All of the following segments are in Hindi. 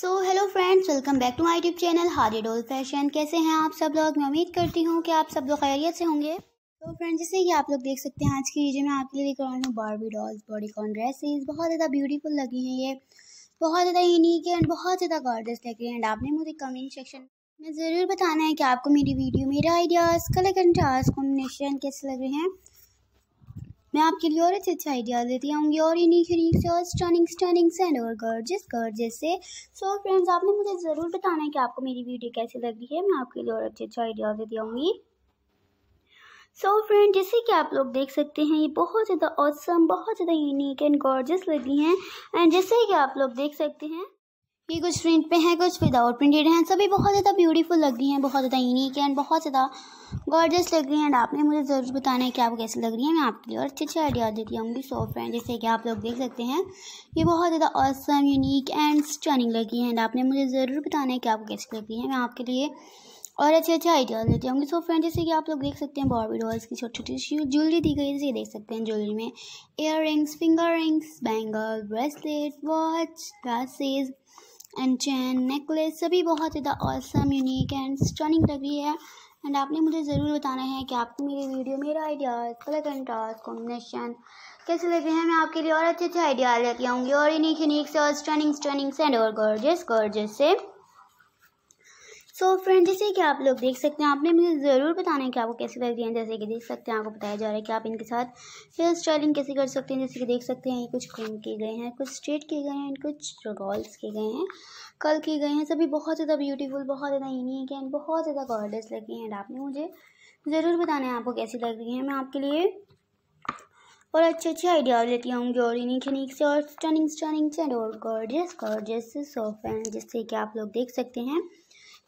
so hello friends welcome back to my tube channel हारी डोल फैशन कैसे हैं आप सब लोग मैं उम्मीद करती हूँ कि आप सब लोग खैरियत से होंगे तो फ्रेंड्स जैसे कि आप लोग देख सकते हैं आज की वीडियो में आपके लिए लेकर आई हूँ Barbie dolls bodycon dresses बहुत ज़्यादा ब्यूटीफुल लगी हैं ये बहुत ज़्यादा यूनिक है एंड बहुत ज़्यादा गॉर्डस लग रही है एंड आपने मुझे कमेंट सेक्शन में ज़रूर बताना है कि आपको मेरी वीडियो मेरा आइडियाज़ कलर एंड कॉम्बिनेशन कैसे लग रहे हैं मैं आपके लिए और अच्छे अच्छे आइडियाज देती आऊँगी और यूनिक यूनिक से और स्टनिंग स्टनिंग से एंड और गर्जिस गर्जिस से सो so, फ्रेंड्स आपने मुझे ज़रूर बताना है कि आपको मेरी वीडियो कैसी लग रही है मैं आपके लिए और अच्छे अच्छे आइडियाज देती आऊँगी सो फ्रेंड जैसे कि आप लोग देख सकते हैं ये बहुत ज़्यादा औसम बहुत ज़्यादा यूनिक एंड गॉर्जस लगी हैं एंड जैसे कि आप लोग देख सकते हैं ये कुछ प्रिंट पे हैं कुछ विदाउट प्रिंटेड हैं सभी बहुत ज़्यादा ब्यूटीफुल लग रही हैं बहुत ज़्यादा यूनिक एंड बहुत ज़्यादा गॉर्जस लग रही हैं एंड आपने मुझे ज़रूर बताना है कि आपको कैसी लग रही है मैं आपके लिए और अच्छे अच्छे आइडिया देती आऊँगी सॉफ्ट फ्रेंड जैसे कि आप लोग देख सकते हैं ये बहुत ज़्यादा औसम यूनिक एंड स्टर्निंग लग रही है एंड आपने मुझे ज़रूर बताना है कि आपको कैसी लग रही है मैं आपके लिए और अच्छे अच्छे आइडियाज़ देती हूँ सो फ्रेंड जैसे कि आप लोग देख सकते हैं बॉबी डॉल्स की छोटी छोटी ज्वेलरी दी गई जैसे देख सकते हैं ज्वेलरी में earrings finger rings bangle bracelet watch glasses and chain necklace सभी बहुत ज़्यादा औसम यूनिक एंड स्टनिंग लग रही है एंड आपने मुझे ज़रूर बताना है कि आपको मेरी वीडियो मेरा आइडियाज़ कलर कंट्रास्ट कॉम्बिनेशन कैसे लगे हैं मैं आपके लिए और अच्छे अच्छे आइडियाज़ लेके आऊँगी और इन्हीं यूनिक से और स्टनिंग स्टनिंग से एंड और गर्जेस गर्जेस से सो so, फ्रेंड जैसे कि आप लोग देख सकते हैं आपने मुझे ज़रूर बताना है कि आपको कैसे लग रही हैं जैसे कि देख सकते हैं आपको बताया जा रहा है कि आप इनके साथ हेयर स्टाइलिंग कैसे कर सकते हैं जैसे कि देख सकते हैं कुछ कम किए गए हैं कुछ स्ट्रेट किए गए हैं कुछ रॉल्स किए गए हैं कल किए गए हैं सभी बहुत ज़्यादा ब्यूटीफुल बहुत ज़्यादा यूनिक एंड बहुत ज़्यादा गॉर्डस लगे हैं एंड आपने मुझे ज़रूर बताना है आपको कैसी लग रही हैं मैं आपके लिए और अच्छे अच्छे आइडिया लेती आऊँगी और यूनिक यूनिक से और स्टनिंग स्टनिंग से और गॉर्जियस गॉर्जियस सॉफ्ट हैं जिससे कि आप लोग देख सकते हैं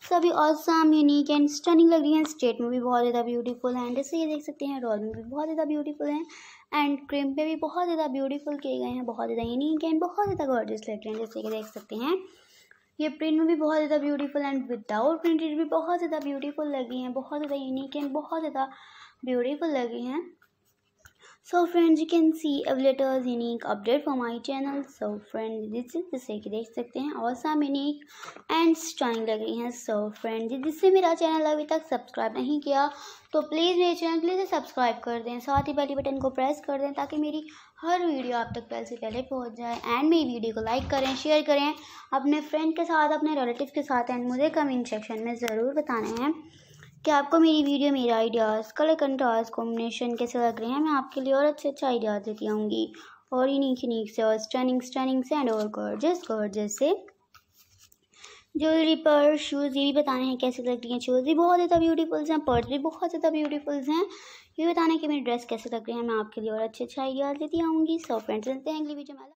सभी ऑसम यूनिक एंड स्टनिंग लग रही हैं स्टेट में भी बहुत ज़्यादा ब्यूटीफुल हैं जैसे ये देख सकते हैं रोल में भी बहुत ज़्यादा ब्यूटीफुल हैं एंड क्रीम पे भी बहुत ज़्यादा ब्यूटीफुल किए गए हैं बहुत ज़्यादा यूनिक एंड बहुत ज़्यादा गॉर्जियस लग रहे हैं जैसे कि देख सकते हैं ये प्रिंट में भी बहुत ज़्यादा ब्यूटीफुल एंड विदाउट प्रिंटेड भी बहुत ज़्यादा ब्यूटीफुल लगी हैं बहुत ज़्यादा यूनिक एंड बहुत ज़्यादा ब्यूटीफुल लगी हैं so friends you can see a latest unique update for my channel so friends this is जैसे कि देख सकते हैं awesome unique and stunning लग रही हैं सो फ्रेंड जिससे मेरा चैनल अभी तक सब्सक्राइब नहीं किया तो प्लीज़ मेरे चैनल प्लीज़ सब्सक्राइब कर दें साथ ही बेल बटन को प्रेस कर दें ताकि मेरी हर वीडियो आप तक पहले से पहले पहुँच जाए एंड मेरी वीडियो को लाइक करें शेयर करें अपने फ्रेंड के साथ अपने रिलेटिव के साथ एंड मुझे कमेंट सेक्शन में ज़रूर बताना है क्या आपको मेरी वीडियो मेरे आइडियाज़ कलर कंट्रास्ट कॉम्बिनेशन कैसे लग रहे हैं मैं आपके लिए और अच्छे अच्छे आइडियाज़ देती आऊँगी और यूनिक यूनिक से और स्टनिंग स्टनिंग से एंड और गॉर्जेस गॉर्जेस से ज्वेलरी पर्स शूज़ ये भी बताने हैं कैसे लग रही हैं शूज़ भी बहुत ज़्यादा ब्यूटीफुल्स हैं पर्स भी बहुत ज़्यादा ब्यूटीफुल्स हैं ये बताने कि मेरी ड्रेस कैसे लग रही है मैं आपके लिए और अच्छे अच्छे आइडियाज़ देती आऊँगी सौ फ्रेंड्स मिलते हैं अगली वीडियो में